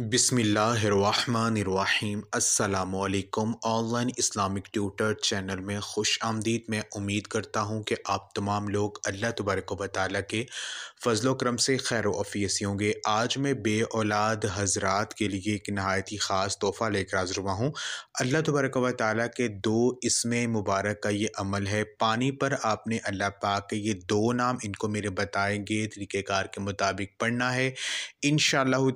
बिसमीम् online Islamic tutor channel में खुश आमदीद मैं उम्मीद करता हूँ कि आप तमाम लोग अल्लाह तबारक वाली के फ़जल करम से खैर वफ़ीसी होंगे आज मैं बे औलाद हजरात के लिए एक नहायत ही ख़ास तोहफ़ा लेकर हाजिर हुआ हूँ अल्लाह तबारक वाली के दो इसमें मुबारक का ये अमल है पानी पर आपने अल्लाह पाक के ये दो नाम इनको मेरे बताएँगे तरीक़ेकार के मुताबिक पढ़ना है इन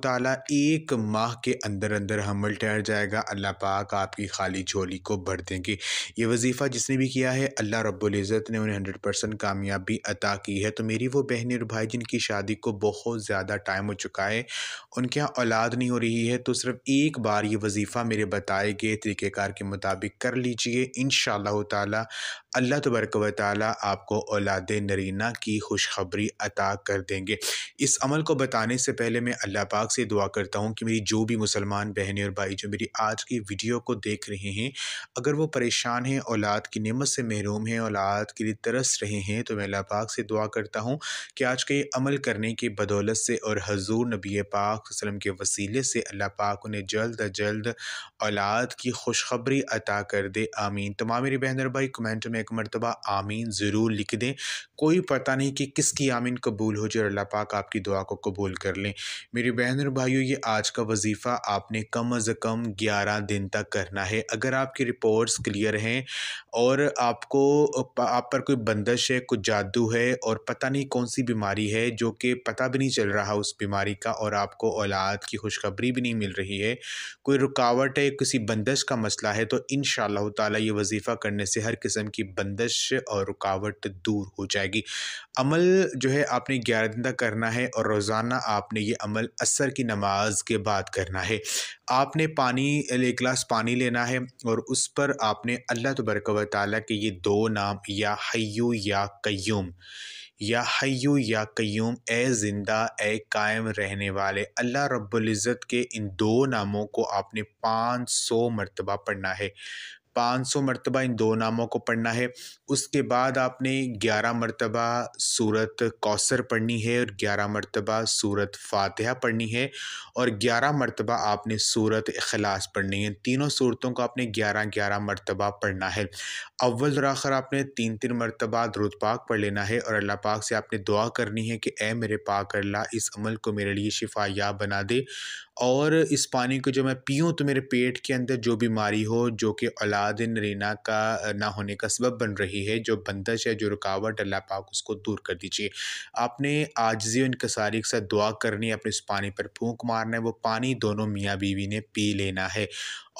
ताला एक एक माह के अंदर अंदर हमल ठहर जाएगा अल्लाह पाक आपकी खाली झोली को भर देंगे ये वजीफ़ा जिसने भी किया है अल्लाह रब्ज़त ने उन्हें हंड्रेड परसेंट कामयाबी अता की है तो मेरी वो बहनें और भाई जिनकी शादी को बहुत ज़्यादा टाइम हो चुका है उनके यहाँ औलाद नहीं हो रही है तो सिर्फ एक बार ये वजीफ़ा मेरे बताए गए तरीक़ेकार के मुताबिक कर लीजिए इन शाह अल्लाह तबरक व ताली आपको औलाद नरीना की खुशखबरी अता कर देंगे इस अमल को बताने से पहले मैं अल्लाह पाक से दुआ करता हूँ कि मेरी जो भी मुसलमान बहनें और भाई जो मेरी आज की वीडियो को देख रहे हैं अगर वो परेशान हैं औलाद की नमत से महरूम हैं औलाद के लिए तरस रहे हैं तो मैं अल्लाह पाक से दुआ करता हूँ कि आज के अमल करने की बदौलत से और हजूर नबी पाक वसलम के वसीले से अल्लाह पाक उन्हें जल्द अज जल्द औलाद की खुशखबरी अता कर दे आमीन तमाम मेरी बहन और भाई कमेंट में एक मरतबा आमीन ज़रूर लिख दें कोई पता नहीं कि किसकी आमीन कबूल हो जाए और अल्लाह पाक आपकी दुआ को कबूल कर लें मेरी बहन और भाइयों ये आज का वजीफ़ा आपने कम अज़ कम ग्यारह दिन तक करना है अगर आपकी रिपोर्ट्स क्लियर हैं और आपको आप पर कोई बंदिश है कुछ जादू है और पता नहीं कौन सी बीमारी है जो कि पता भी नहीं चल रहा उस बीमारी का और आपको औलाद की खुशखबरी भी नहीं मिल रही है कोई रुकावट है किसी बंदिश का मसला है तो इन ताला ये वजीफ़ा करने से हर किस्म की बंदिश और रुकावट दूर हो जाएगी अमल जो है आपने ग्यारह दिन तक करना है और रोज़ाना आपने ये अमल असर की नमाज के बात करना है आपने पानी एक गिलास पानी लेना है और उस पर आपने अल्लाह तबरक व के ये दो नाम या हयू या कयूम या हयू या कयूम ए ज़िंदा ए कायम रहने वाले अल्लाह रबुल्जत के इन दो नामों को आपने पाँच सौ मरतबा पढ़ना है 500 मरतबा इन दो नामों को पढ़ना है उसके बाद आपने 11 मरतबा सूरत कौसर पढ़नी है और 11 मरतबा सूरत फातहा पढ़नी है और 11 मरतबा आपने सूरत अखलास पढ़नी है तीनों सूरतों को आपने 11 11 मरतबा पढ़ना है अव्वल राखर आपने तीन तीन मरतबा द्रुद पाक पढ़ लेना है और अल्लाह पाक से आपने दुआ करनी है कि ए मेरे पाक अल्लाह इस अमल को मेरे लिए शिफा याब बना दे और इस पानी को जो मैं पीऊँ तो मेरे पेट के अंदर जो बीमारी हो जो कि औलाद नरीना का ना होने का सबब बन रही है जो बंदश है जो रुकावट अल्लाह पाक उसको दूर कर दीजिए आपने आजजी सारी के साथ दुआ करनी है अपने इस पानी पर फूक मारना है वो पानी दोनों मियाँ बीवी ने पी लेना है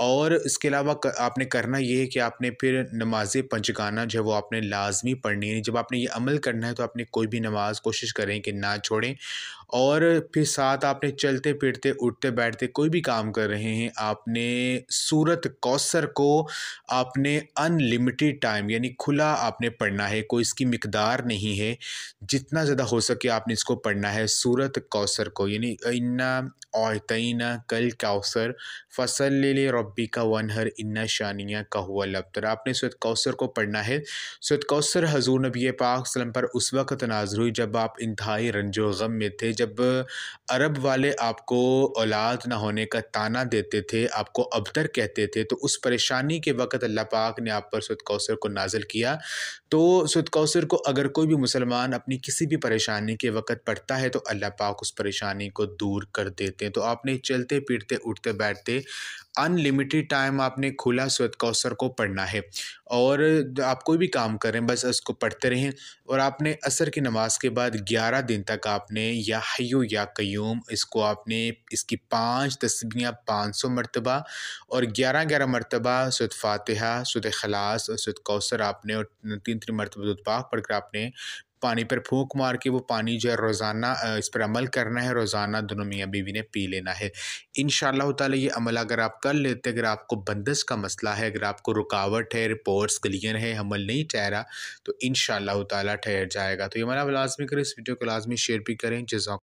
और इसके अलावा आपने करना ये है कि आपने फिर नमाज पंचगाना जो है वो आपने लाजमी पढ़नी है जब आपने ये अमल करना है तो आपने कोई भी नमाज कोशिश करें कि ना छोड़ें और फिर साथ आपने चलते फिरते उठते बैठते कोई भी काम कर रहे हैं आपने सूरत कौसर को आपने अनलिमिटेड टाइम यानी खुला आपने पढ़ना है कोई इसकी मकदार नहीं है जितना ज़्यादा हो सके आपने इसको पढ़ना है सूरत कौसर को यानी इन्ना और तैना कल कौसर फसल ले रब रबी का वन हर इन्ना शानिया का हुआ लब तो आपने सैद कौसर को पढ़ना है सैद कौसर हजूर नबी पाक वसलम पर उस वक्त नाजर हुई जब आप इंतहाई रंजो गम में थे जब अरब वाले आपको औलाद ना होने का ताना देते थे आपको अबतर कहते थे तो उस परेशानी के वक्त अल्लाह पाक ने आप पर सैद कौसर को नाजिल किया तो सैद कौसर को अगर कोई भी मुसलमान अपनी किसी भी परेशानी के वक्त पढ़ता है तो अल्लाह पाक उस परेशानी को दूर कर देते हैं तो आपने चलते पीटते उठते बैठते अनलिमिटेड टाइम आपने खुला श्वेत कौसर को पढ़ना है और आप कोई भी काम करें बस उसको पढ़ते रहें और आपने असर की नमाज के बाद ग्यारह दिन तक आपने या हयो या क्यूम इसको आपने इसकी पाँच तस्बियाँ पाँच सौ मरतबा और ग्यारह ग्यारह मरतबा सुद फातहा सुद खलास और सुद कौसर आपने और तीन तीन मरतबा पढ़ पढ़कर आपने पानी पर फूंक मार के वो पानी जो है रोज़ाना इस पर अमल करना है रोज़ाना दोनों मियाँ बीवी ने पी लेना है इन शाह ये अमल अगर आप कर लेते अगर आपको बंदस का मसला है अगर आपको रुकावट है रिपोर्ट्स क्लियर है अमल नहीं ठहरा तो इन शाह ठहर जाएगा तो ये मैं लाजमी करें इस वीडियो को लाजमी शेयर भी करें जजाक